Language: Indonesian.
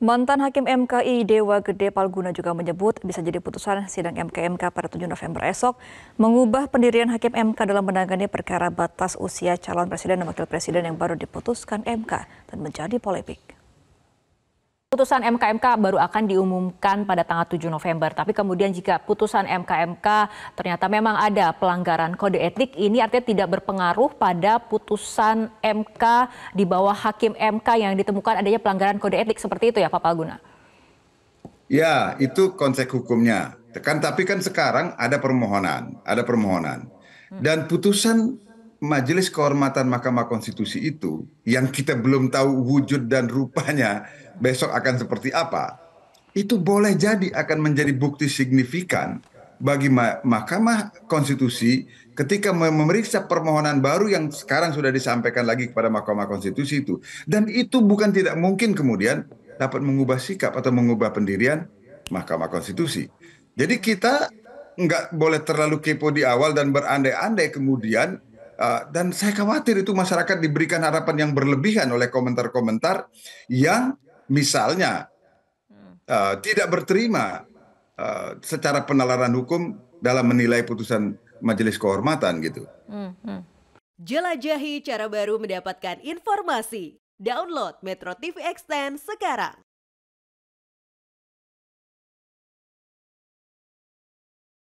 Mantan Hakim MKI Dewa Gede Palguna juga menyebut bisa jadi putusan sidang MKMK pada 7 November esok mengubah pendirian Hakim MK dalam menangani perkara batas usia calon presiden dan wakil presiden yang baru diputuskan MK dan menjadi polemik. Putusan MKMK baru akan diumumkan pada tanggal 7 November, tapi kemudian jika putusan MKMK ternyata memang ada pelanggaran kode etik, ini artinya tidak berpengaruh pada putusan MK di bawah hakim MK yang ditemukan adanya pelanggaran kode etik seperti itu ya Pak Palguna? Ya, itu konsep hukumnya. Kan tapi kan sekarang ada permohonan, ada permohonan. Dan putusan Majelis Kehormatan Mahkamah Konstitusi itu yang kita belum tahu wujud dan rupanya besok akan seperti apa, itu boleh jadi akan menjadi bukti signifikan bagi Mahkamah Konstitusi ketika memeriksa permohonan baru yang sekarang sudah disampaikan lagi kepada Mahkamah Konstitusi itu. Dan itu bukan tidak mungkin kemudian dapat mengubah sikap atau mengubah pendirian Mahkamah Konstitusi. Jadi kita nggak boleh terlalu kepo di awal dan berandai-andai kemudian Eh, dan saya khawatir itu masyarakat diberikan harapan yang berlebihan oleh komentar-komentar yang misalnya uh, tidak berterima uh, secara penalaran hukum dalam menilai putusan majelis kehormatan gitu. Hmm, hmm. Jelajahi cara baru mendapatkan informasi. Download Metro TV Extend sekarang.